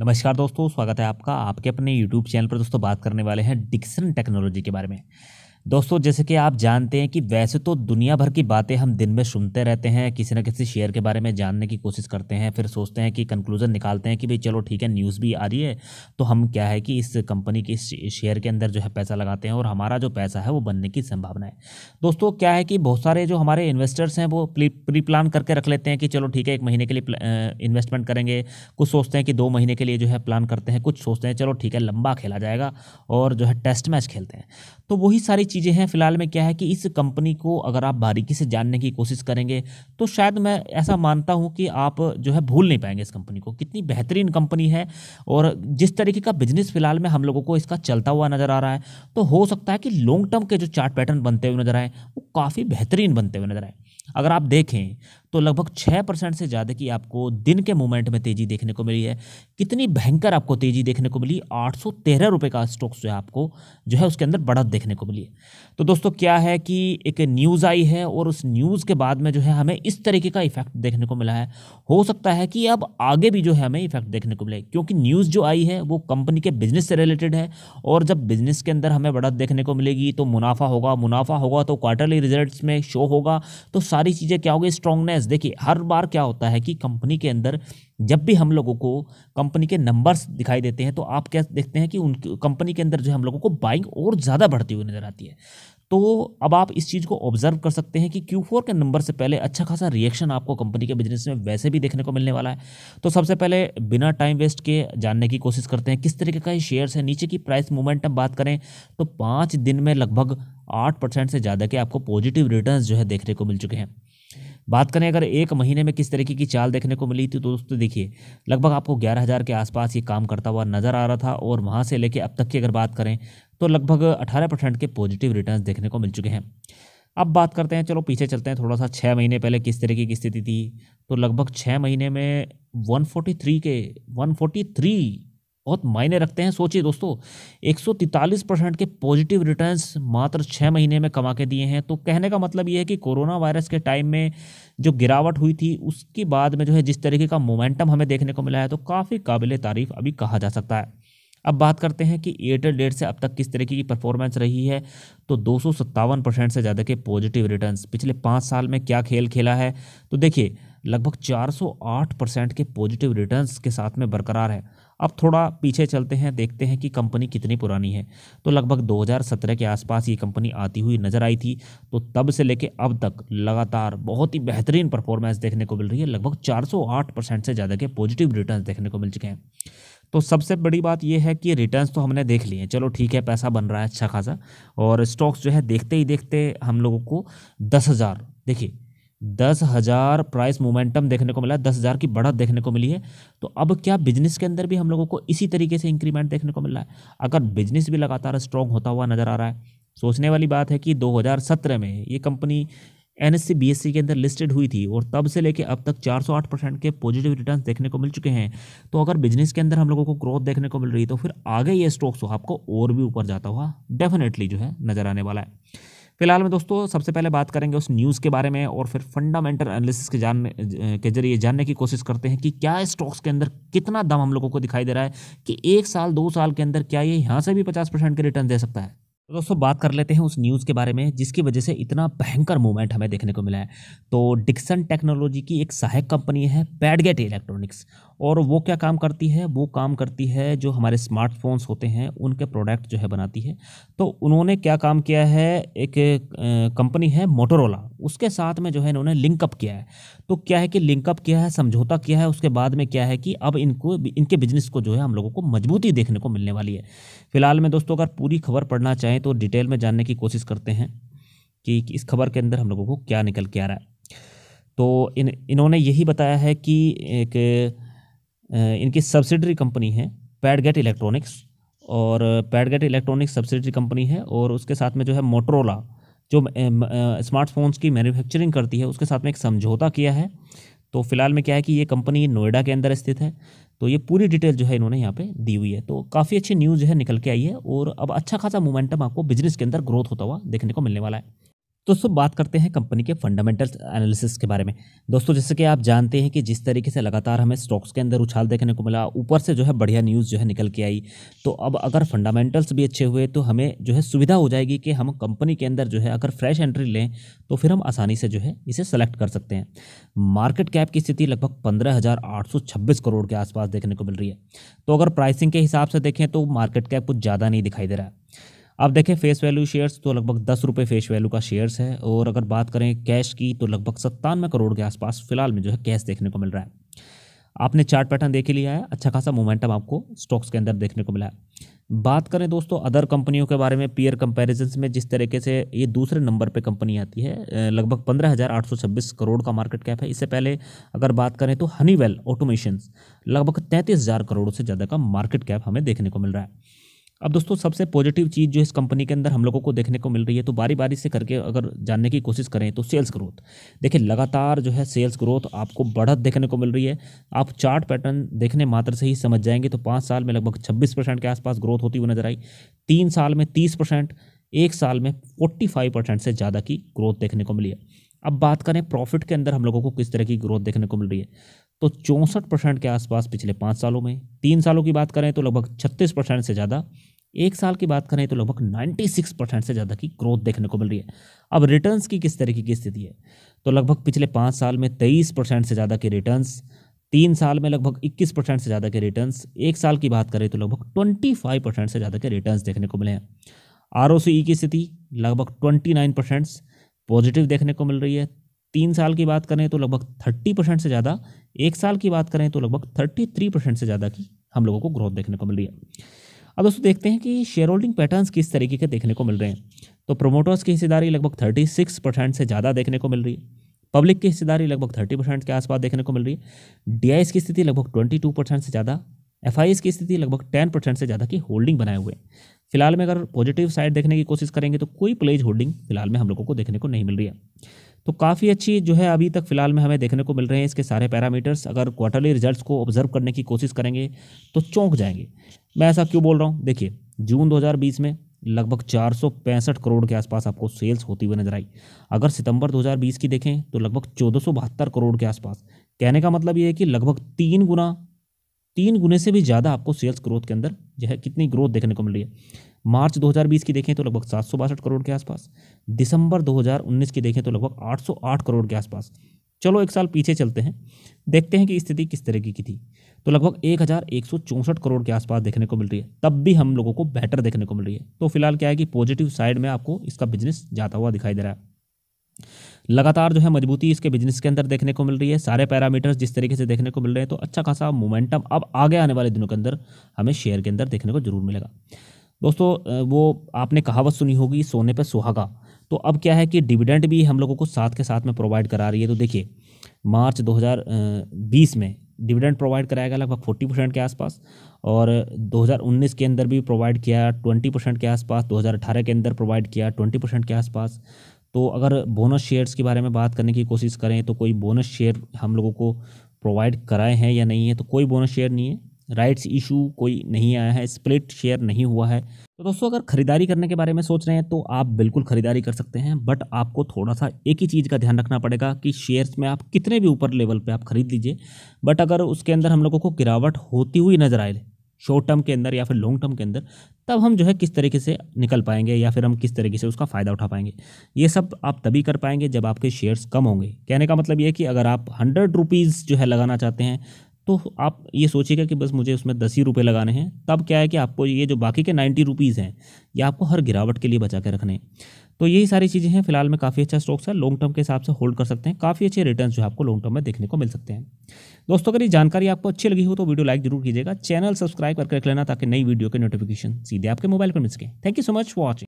नमस्कार दोस्तों स्वागत है आपका आपके अपने यूट्यूब चैनल पर दोस्तों बात करने वाले हैं डिक्सन टेक्नोलॉजी के बारे में दोस्तों जैसे कि आप जानते हैं कि वैसे तो दुनिया भर की बातें हम दिन में सुनते रहते हैं किसी न किसी शेयर के बारे में जानने की कोशिश करते हैं फिर सोचते हैं कि कंक्लूजन निकालते हैं कि भाई चलो ठीक है न्यूज़ भी आ रही है तो हम क्या है कि इस कंपनी के इस शेयर के अंदर जो है पैसा लगाते हैं और हमारा जो पैसा है वो बनने की संभावना है दोस्तों क्या है कि बहुत सारे जो हमारे इन्वेस्टर्स हैं वो प्री प्लान करके रख लेते हैं कि चलो ठीक है एक महीने के लिए इन्वेस्टमेंट करेंगे कुछ सोचते हैं कि दो महीने के लिए जो है प्लान करते हैं कुछ सोचते हैं चलो ठीक है लंबा खेला जाएगा और जो है टेस्ट मैच खेलते हैं तो वही सारी चीज़ें हैं फिलहाल में क्या है कि इस कंपनी को अगर आप बारीकी से जानने की कोशिश करेंगे तो शायद मैं ऐसा मानता हूँ कि आप जो है भूल नहीं पाएंगे इस कंपनी को कितनी बेहतरीन कंपनी है और जिस तरीके का बिजनेस फिलहाल में हम लोगों को इसका चलता हुआ नज़र आ रहा है तो हो सकता है कि लॉन्ग टर्म के जो चार्ट पैटर्न बनते हुए नज़र आए वो काफ़ी बेहतरीन बनते हुए नज़र आए अगर आप देखें तो लगभग छः परसेंट से ज़्यादा की आपको दिन के मूवमेंट में तेज़ी देखने को मिली है कितनी भयंकर आपको तेज़ी देखने को मिली आठ सौ तेरह रुपये का स्टॉक्स जो है आपको जो है उसके अंदर बढ़त देखने को मिली है तो दोस्तों क्या है कि एक न्यूज़ आई है और उस न्यूज़ के बाद में जो है हमें इस तरीके का इफेक्ट देखने को मिला है हो सकता है कि अब आगे भी जो है हमें इफेक्ट देखने को मिले क्योंकि न्यूज़ जो आई है वो कंपनी के बिजनेस से रिलेटेड है और जब बिजनेस के अंदर हमें बढ़त देखने को मिलेगी तो मुनाफा होगा मुनाफा होगा तो क्वार्टरली रिजल्ट में शो होगा तो सारी चीज़ें क्या होगी स्ट्रांगनेस बैच देखिए हर बार क्या होता है कि कंपनी के अंदर जब भी हम लोगों को कंपनी के नंबर्स दिखाई देते हैं तो आप क्या देखते हैं कि उन कंपनी के अंदर जो हम लोगों को बाइंग और ज़्यादा बढ़ती हुई नज़र आती है तो अब आप इस चीज़ को ऑब्जर्व कर सकते हैं कि Q4 के नंबर से पहले अच्छा खासा रिएक्शन आपको कंपनी के बिजनेस में वैसे भी देखने को मिलने वाला है तो सबसे पहले बिना टाइम वेस्ट के जानने की कोशिश करते हैं किस तरीके का ये शेयर्स है नीचे की प्राइस मूवमेंट अब बात करें तो पाँच दिन में लगभग आठ परसेंट से ज़्यादा के आपको पॉजिटिव रिटर्न जो है देखने को मिल चुके हैं बात करें अगर एक महीने में किस तरीके की चाल देखने को मिली थी तो दोस्तों देखिए लगभग आपको ग्यारह हज़ार के आसपास ये काम करता हुआ नज़र आ रहा था और वहाँ से लेके अब तक की अगर बात करें तो लगभग अठारह परसेंट के पॉजिटिव रिटर्न देखने को मिल चुके हैं अब बात करते हैं चलो पीछे चलते हैं थोड़ा सा छः महीने पहले किस तरीके की स्थिति थी तो लगभग छः महीने में वन के वन बहुत मायने रखते हैं सोचिए दोस्तों एक परसेंट के पॉजिटिव रिटर्न्स मात्र छः महीने में कमा के दिए हैं तो कहने का मतलब ये है कि कोरोना वायरस के टाइम में जो गिरावट हुई थी उसके बाद में जो है जिस तरीके का मोमेंटम हमें देखने को मिला है तो काफ़ी काबिल तारीफ अभी कहा जा सकता है अब बात करते हैं कि एयरटेल डेट से अब तक किस तरीके की परफॉर्मेंस रही है तो दो परसेंट से ज़्यादा के पॉजिटिव रिटर्न्स पिछले पाँच साल में क्या खेल खेला है तो देखिए लगभग 408 परसेंट के पॉजिटिव रिटर्न्स के साथ में बरकरार है अब थोड़ा पीछे चलते हैं देखते हैं कि कंपनी कितनी पुरानी है तो लगभग 2017 के आसपास ये कंपनी आती हुई नज़र आई थी तो तब से लेके अब तक लगातार बहुत ही बेहतरीन परफॉर्मेंस देखने को मिल रही है लगभग 408 परसेंट से ज़्यादा के पॉजिटिव रिटर्न देखने को मिल चुके हैं तो सबसे बड़ी बात यह है कि रिटर्न्स तो हमने देख लिए हैं चलो ठीक है पैसा बन रहा है अच्छा खासा और स्टॉक्स जो है देखते ही देखते हम लोगों को दस हज़ार देखिए दस हज़ार प्राइस मोमेंटम देखने को मिला दस हज़ार की बढ़त देखने को मिली है तो अब क्या बिजनेस के अंदर भी हम लोगों को इसी तरीके से इंक्रीमेंट देखने को मिल रहा है अगर बिजनेस भी लगातार स्ट्रॉन्ग होता हुआ नज़र आ रहा है सोचने वाली बात है कि 2017 में ये कंपनी एन एस के अंदर लिस्टेड हुई थी और तब से लेके अब तक 408 परसेंट के पॉजिटिव रिटर्न्स देखने को मिल चुके हैं तो अगर बिजनेस के अंदर हम लोगों को ग्रोथ देखने को मिल रही है तो फिर आगे ये स्टॉक्स आपको और भी ऊपर जाता हुआ डेफिनेटली जो है नज़र आने वाला है फिलहाल में दोस्तों सबसे पहले बात करेंगे उस न्यूज़ के बारे में और फिर फंडामेंटल एनालिसिस के जानने के जरिए जानने की कोशिश करते हैं कि क्या स्टॉक्स के अंदर कितना दम हम लोगों को दिखाई दे रहा है कि एक साल दो साल के अंदर क्या ये यहाँ से भी पचास परसेंट के रिटर्न दे सकता है तो दोस्तों बात कर लेते हैं उस न्यूज़ के बारे में जिसकी वजह से इतना भयंकर मूवमेंट हमें देखने को मिला है तो डिक्सन टेक्नोलॉजी की एक सहायक कंपनी है पैडगेट इलेक्ट्रॉनिक्स और वो क्या काम करती है वो काम करती है जो हमारे स्मार्टफोन्स होते हैं उनके प्रोडक्ट जो है बनाती है तो उन्होंने क्या काम किया है एक कंपनी है मोटोरोला उसके साथ में जो है इन्होंने लिंकअप किया है तो क्या है कि लिंकअप किया है समझौता किया है उसके बाद में क्या है कि अब इनको इनके बिजनेस को जो है हम लोगों को मजबूती देखने को मिलने वाली है फिलहाल में दोस्तों अगर पूरी खबर पढ़ना चाहें तो डिटेल में जानने की कोशिश करते हैं कि इस खबर के अंदर हम लोगों को क्या निकल के आ रहा है तो इन इन्होंने यही बताया है कि एक इनकी सब्सिडरी कंपनी है पैडगेट इलेक्ट्रॉनिक्स और पैडगेट इलेक्ट्रॉनिक्स सब्सिडरी कंपनी है और उसके साथ में जो है मोटरोला जो स्मार्टफोन्स की मैन्युफैक्चरिंग करती है उसके साथ में एक समझौता किया है तो फिलहाल में क्या है कि ये कंपनी नोएडा के अंदर स्थित है तो ये पूरी डिटेल जो है इन्होंने यहाँ पे दी हुई है तो काफ़ी अच्छी न्यूज़ जो है निकल के आई है और अब अच्छा खासा मोमेंटम आपको बिजनेस के अंदर ग्रोथ होता हुआ देखने को मिलने वाला है दोस्तों बात करते हैं कंपनी के फंडामेंटल एनालिसिस के बारे में दोस्तों जैसे कि आप जानते हैं कि जिस तरीके से लगातार हमें स्टॉक्स के अंदर उछाल देखने को मिला ऊपर से जो है बढ़िया न्यूज़ जो है निकल के आई तो अब अगर फंडामेंटल्स भी अच्छे हुए तो हमें जो है सुविधा हो जाएगी कि हम कंपनी के अंदर जो है अगर फ्रेश एंट्री लें तो फिर हम आसानी से जो है इसे सेलेक्ट कर सकते हैं मार्केट कैप की स्थिति लगभग पंद्रह करोड़ के आसपास देखने को मिल रही है तो अगर प्राइसिंग के हिसाब से देखें तो मार्केट कैप कुछ ज़्यादा नहीं दिखाई दे रहा है अब देखें फेस वैल्यू शेयर्स तो लगभग दस रुपये फेस वैल्यू का शेयर्स है और अगर बात करें कैश की तो लगभग सत्तानवे करोड़ के आसपास फिलहाल में जो है कैश देखने को मिल रहा है आपने चार्ट पैटर्न देख लिया है अच्छा खासा मोमेंटम आपको स्टॉक्स के अंदर देखने को मिला है बात करें दोस्तों अदर कंपनियों के बारे में पीयर कंपैरिजन में जिस तरीके से ये दूसरे नंबर पे कंपनी आती है लगभग 15,826 करोड़ का मार्केट कैप है इससे पहले अगर बात करें तो हनीवेल ऑटोमेशन लगभग 33,000 करोड़ से ज़्यादा का मार्केट कैप हमें देखने को मिल रहा है अब दोस्तों सबसे पॉजिटिव चीज़ जो इस कंपनी के अंदर हम लोगों को देखने को मिल रही है तो बारी बारी से करके अगर जानने की कोशिश करें तो सेल्स ग्रोथ देखिए लगातार जो है सेल्स ग्रोथ आपको बढ़त देखने को मिल रही है आप चार्ट पैटर्न देखने मात्र से ही समझ जाएंगे तो पाँच साल में लगभग छब्बीस परसेंट के आसपास ग्रोथ होती हुई नजर आई तीन साल में तीस परसेंट एक साल में फोर्टी फाइव परसेंट से ज़्यादा की ग्रोथ देखने को मिली है अब बात करें प्रॉफिट के अंदर हम लोगों को किस तरह की ग्रोथ देखने को मिल रही है तो चौंसठ परसेंट के आसपास पिछले पाँच सालों में तीन सालों की बात करें तो लगभग छत्तीस परसेंट से ज़्यादा एक साल की बात करें तो लगभग 96 परसेंट से ज़्यादा की ग्रोथ देखने को मिल रही है अब रिटर्न्स की किस तरीके की स्थिति है तो लगभग पिछले पाँच साल में तेईस परसेंट से ज़्यादा के रिटर्न्स तीन साल में लगभग 21 परसेंट से ज़्यादा के रिटर्न्स एक साल की बात करें तो लगभग 25 परसेंट से ज़्यादा के रिटर्न्स देखने को मिले हैं आर e की स्थिति लगभग नाइन परसेंट पॉजिटिव देखने को मिल रही है तीन साल की बात करें तो लगभग थर्टी परसेंट से ज़्यादा एक साल की बात करें तो लगभग थ्री परसेंट से ज़्यादा की हम लोगों को ग्रोथ देखने को मिल रही है अब दोस्तों देखते हैं कि शेयर होल्डिंग पैटर्न किस तरीके के देखने को मिल रहे हैं तो प्रोमोटर्स की हिस्सेदारी लगभग थर्टी सिक्स परसेंट से ज़्यादा देखने को मिल रही है पब्लिक की हिस्सेदारी लगभग थर्टी परसेंट के आसपास देखने को मिल रही है डी की स्थिति लगभग ट्वेंटी टू परसेंट से ज़्यादा एफ की स्थिति लगभग टेन परसेंट से ज़्यादा की होल्डिंग बनाए हुए फिलहाल में अगर पॉजिटिव साइड देखने की कोशिश करेंगे तो कोई प्लेज होल्डिंग फिलहाल में हम लोगों को देखने को नहीं मिल रही है तो काफ़ी अच्छी जो है अभी तक फिलहाल में हमें देखने को मिल रहे हैं इसके सारे पैरामीटर्स अगर क्वार्टरली रिजल्ट्स को ऑब्जर्व करने की कोशिश करेंगे तो चौंक जाएंगे मैं ऐसा क्यों बोल रहा हूँ देखिए जून 2020 में लगभग चार करोड़ के आसपास आपको सेल्स होती हुई नजर आई अगर सितंबर 2020 की देखें तो लगभग चौदह करोड़ के आसपास कहने का मतलब ये है कि लगभग तीन गुना तीन गुने से भी ज़्यादा आपको सेल्स ग्रोथ के अंदर जो है कितनी ग्रोथ देखने को मिल रही है मार्च 2020 की देखें तो लगभग सात करोड़ के आसपास दिसंबर 2019 की देखें तो लगभग 808 करोड़ के आसपास चलो एक साल पीछे चलते हैं देखते हैं कि स्थिति किस तरीके की थी तो लगभग एक हज़ार एक सौ चौंसठ करोड़ के आसपास देखने को मिल रही है तब भी हम लोगों को बेटर देखने को मिल रही है तो फिलहाल क्या है कि पॉजिटिव साइड में आपको इसका बिजनेस जाता हुआ दिखाई दे रहा है लगातार जो है मजबूती इसके बिजनेस के अंदर देखने को मिल रही है सारे पैरामीटर्स जिस तरीके से देखने को मिल रहे हैं तो अच्छा खासा मोमेंटम अब आगे आने वाले दिनों के अंदर हमें शेयर के अंदर देखने को जरूर मिलेगा दोस्तों वो आपने कहावत सुनी होगी सोने पर सुहागा तो अब क्या है कि डिविडेंड भी हम लोगों को साथ के साथ में प्रोवाइड करा रही है तो देखिए मार्च 2020 में डिविडेंड प्रोवाइड कराया गया लगभग फोर्टी परसेंट के आसपास और 2019 के अंदर भी प्रोवाइड किया ट्वेंटी परसेंट के आसपास 2018 के अंदर प्रोवाइड किया ट्वेंटी परसेंट के आसपास तो अगर बोनस शेयर्स के बारे में बात करने की कोशिश करें तो कोई बोनस शेयर हम लोगों को प्रोवाइड कराए हैं या नहीं है तो कोई बोनस शेयर नहीं है राइट्स इशू कोई नहीं आया है स्प्लिट शेयर नहीं हुआ है तो दोस्तों अगर खरीदारी करने के बारे में सोच रहे हैं तो आप बिल्कुल खरीदारी कर सकते हैं बट आपको थोड़ा सा एक ही चीज़ का ध्यान रखना पड़ेगा कि शेयर्स में आप कितने भी ऊपर लेवल पे आप खरीद लीजिए बट अगर उसके अंदर हम लोगों को गिरावट होती हुई नजर आए शॉर्ट टर्म के अंदर या फिर लॉन्ग टर्म के अंदर तब हम जो है किस तरीके से निकल पाएंगे या फिर हम किस तरीके से उसका फ़ायदा उठा पाएंगे ये सब आप तभी कर पाएंगे जब आपके शेयर्स कम होंगे कहने का मतलब ये कि अगर आप हंड्रेड रुपीज़ जो है लगाना चाहते हैं तो आप ये सोचिएगा कि बस मुझे उसमें दस ही रुपये लगाने हैं तब क्या है कि आपको ये जो बाकी के नाइन्टी रुपीज़ हैं ये आपको हर गिरावट के लिए बचा के रखने तो यही सारी चीज़ें हैं फिलहाल में काफ़ी अच्छा स्टॉक्स है लॉन्ग टर्म के हिसाब से होल्ड कर सकते हैं काफ़ी अच्छे रिटर्न जो है आपको लॉन्ग टर्म में देखने को मिल सकते हैं दोस्तों अगर ये जानकारी आपको अच्छी लगी हो तो वीडियो लाइक जरूर कीजिएगा चैनल सब्सक्राइब करके रख लेना ताकि नई वीडियो के नोटिफिकेशन सीधे आपके मोबाइल पर मिल सके thank you so much for watching